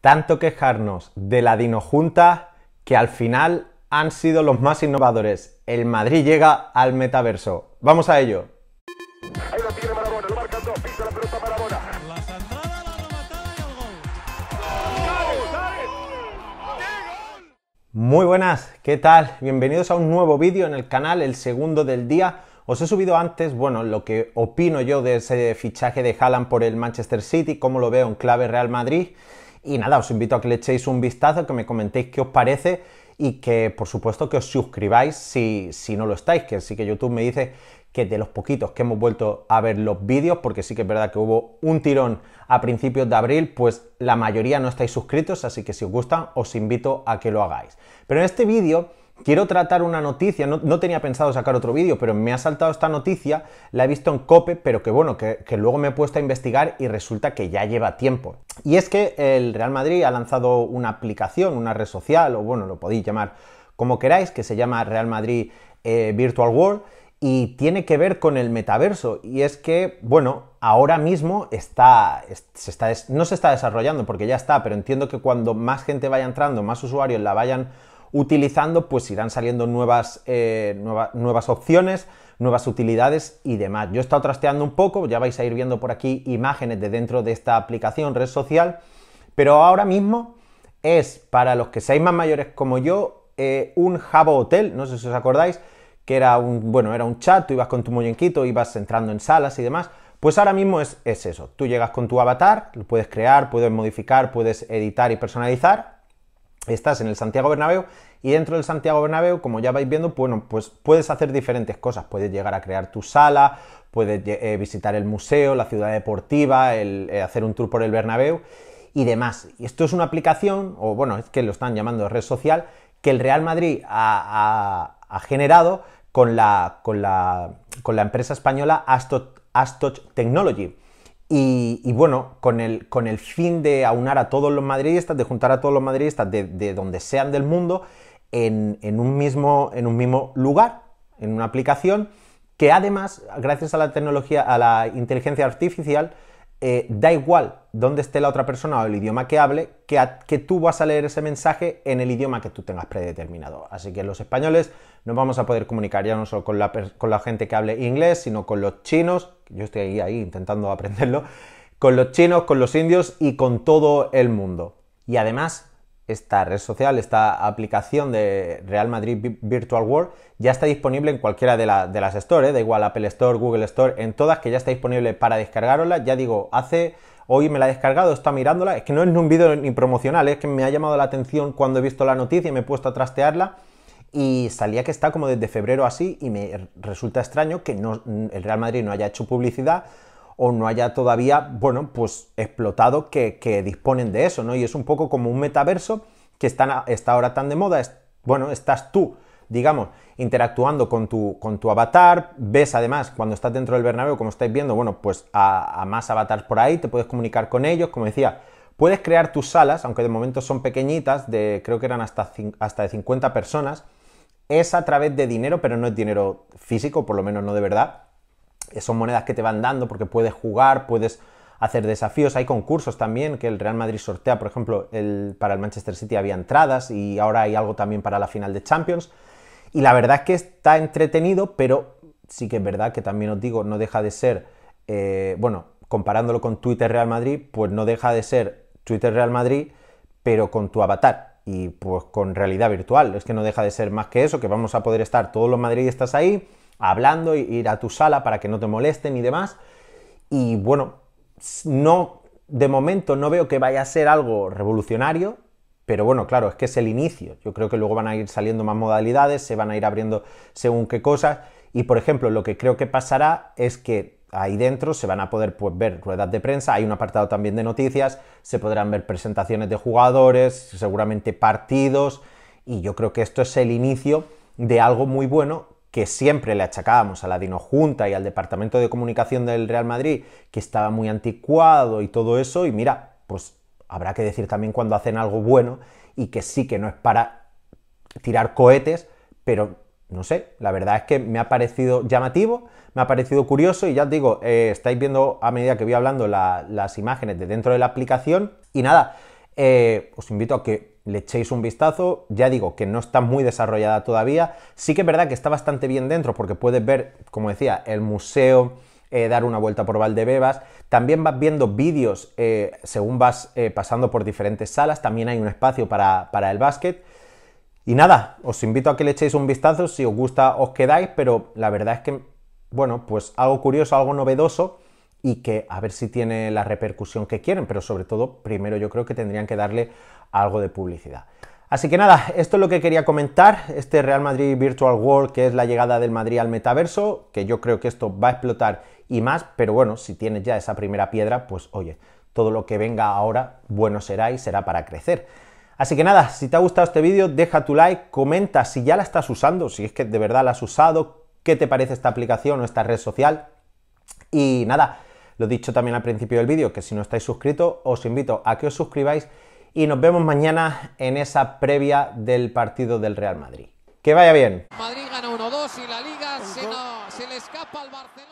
tanto quejarnos de la junta que al final han sido los más innovadores. El Madrid llega al metaverso. Vamos a ello. Muy buenas, ¿qué tal? Bienvenidos a un nuevo vídeo en el canal, el segundo del día. Os he subido antes, bueno, lo que opino yo de ese fichaje de Haaland por el Manchester City, cómo lo veo en clave Real Madrid. Y nada, os invito a que le echéis un vistazo, que me comentéis qué os parece y que por supuesto que os suscribáis si, no lo estáis, que sí que YouTube me dice que de los poquitos que hemos vuelto a ver los vídeos, porque sí que es verdad que hubo un tirón a principios de abril, pues la mayoría no estáis suscritos, así que si os gusta os invito a que lo hagáis. Pero en este vídeo Quiero tratar una noticia, no, tenía pensado sacar otro vídeo, pero me ha saltado esta noticia, la he visto en COPE, pero que bueno, que, luego me he puesto a investigar y resulta que ya lleva tiempo. Y es que el Real Madrid ha lanzado una aplicación, una red social, o bueno, lo podéis llamar como queráis, que se llama Real Madrid eh, Virtual World y tiene que ver con el metaverso. Y es que, bueno, ahora mismo está, no se está desarrollando porque ya está, pero entiendo que cuando más gente vaya entrando, más usuarios la vayan utilizando, pues irán saliendo nuevas, eh, nuevas opciones, nuevas utilidades y demás. Yo he estado trasteando un poco, ya vais a ir viendo por aquí imágenes de dentro de esta aplicación, red social, pero ahora mismo es para los que seáis más mayores como yo, eh, un Jabo Hotel, no sé si os acordáis, que era un, bueno, era un chat, tú ibas con tu muñequito, ibas entrando en salas y demás. Pues ahora mismo es, es eso, tú llegas con tu avatar, lo puedes crear, puedes modificar, puedes editar y personalizar, estás en el Santiago Bernabéu y dentro del Santiago Bernabéu, como ya vais viendo, bueno, pues puedes hacer diferentes cosas. Puedes llegar a crear tu sala, puedes eh, visitar el museo, la ciudad deportiva, eh, hacer un tour por el Bernabéu y demás. Y esto es una aplicación, o bueno, es que lo están llamando red social, que el Real Madrid ha, generado con la, con la empresa española Astoch Technology. Y, bueno, con el, fin de aunar a todos los madridistas, de juntar a todos los madridistas de, donde sean del mundo en, un mismo, en un mismo lugar, en una aplicación que además, gracias a la tecnología, a la inteligencia artificial, eh, da igual dónde esté la otra persona o el idioma que hable, que, que, tú vas a leer ese mensaje en el idioma que tú tengas predeterminado. Así que los españoles nos vamos a poder comunicar ya no solo con la, con la gente que hable inglés, sino con los chinos, yo estoy ahí, ahí intentando aprenderlo, con los chinos, con los indios y con todo el mundo. Y además esta red social, esta aplicación de Real Madrid Virtual World, ya está disponible en cualquiera de, de las stores, da igual Apple Store, Google Store, en todas que ya está disponible para descargarla. Ya digo, hace hoy me la he descargado, está mirándola, es que no es un vídeo ni promocional, es que me ha llamado la atención cuando he visto la noticia y me he puesto a trastearla y salía que está como desde febrero así y me resulta extraño que no, el Real Madrid no haya hecho publicidad o no haya todavía, bueno, pues explotado que, disponen de eso, ¿no? Y es un poco como un metaverso que está, ahora tan de moda, bueno, estás tú digamos, interactuando con tu, con tu avatar, ves además cuando estás dentro del Bernabéu, como estáis viendo, bueno, pues a, más avatars por ahí, te puedes comunicar con ellos, como decía, puedes crear tus salas, aunque de momento son pequeñitas, de, creo que eran hasta, hasta de 50 personas, es a través de dinero, pero no es dinero físico, por lo menos no de verdad, eh, son monedas que te van dando porque puedes jugar, puedes hacer desafíos, hay concursos también que el Real Madrid sortea, por ejemplo, el, para el Manchester City había entradas y ahora hay algo también para la final de Champions. Y la verdad es que está entretenido, pero sí que es verdad que también os digo, no deja de ser, eh, bueno, comparándolo con Twitter Real Madrid, pues no deja de ser Twitter Real Madrid, pero con tu avatar y pues con realidad virtual. Es que no deja de ser más que eso, que vamos a poder estar todos los madridistas ahí hablando, ir a tu sala para que no te molesten y demás. Y bueno, no, de momento no veo que vaya a ser algo revolucionario, pero bueno, claro, es que es el inicio. Yo creo que luego van a ir saliendo más modalidades, se van a ir abriendo según qué cosas. Y por ejemplo, lo que creo que pasará es que ahí dentro se van a poder pues, ver ruedas de prensa, hay un apartado también de noticias, se podrán ver presentaciones de jugadores, seguramente partidos, y yo creo que esto es el inicio de algo muy bueno que siempre le achacábamos a la Dino Junta y al Departamento de Comunicación del Real Madrid, que estaba muy anticuado y todo eso, y mira, pues habrá que decir también cuando hacen algo bueno y que sí que no es para tirar cohetes, pero no sé, la verdad es que me ha parecido llamativo, me ha parecido curioso y ya os digo, eh, estáis viendo a medida que voy hablando las imágenes de dentro de la aplicación y nada, eh, os invito a que le echéis un vistazo. Ya digo que no está muy desarrollada todavía. Sí que es verdad que está bastante bien dentro porque puedes ver, como decía, el museo, eh, dar una vuelta por Valdebebas. También vas viendo vídeos eh, según vas eh, pasando por diferentes salas. También hay un espacio para, para el básquet. Y nada, os invito a que le echéis un vistazo. Si os gusta, os quedáis, pero la verdad es que, bueno, pues algo curioso, algo novedoso y que a ver si tiene la repercusión que quieren, pero sobre todo, primero yo creo que tendrían que darle algo de publicidad. Así que nada, esto es lo que quería comentar, este Real Madrid Virtual World, que es la llegada del Madrid al metaverso, que yo creo que esto va a explotar y más, pero bueno, si tienes ya esa primera piedra, pues oye, todo lo que venga ahora bueno será y será para crecer. Así que nada, si te ha gustado este vídeo, deja tu like, comenta si ya la estás usando, si es que de verdad la has usado, qué te parece esta aplicación o esta red social. Y nada, lo he dicho también al principio del vídeo, que si no estáis suscritos, os invito a que os suscribáis y nos vemos mañana en esa previa del partido del Real Madrid. Que vaya bien. Madrid y la liga se, se le escapa al Barcelona.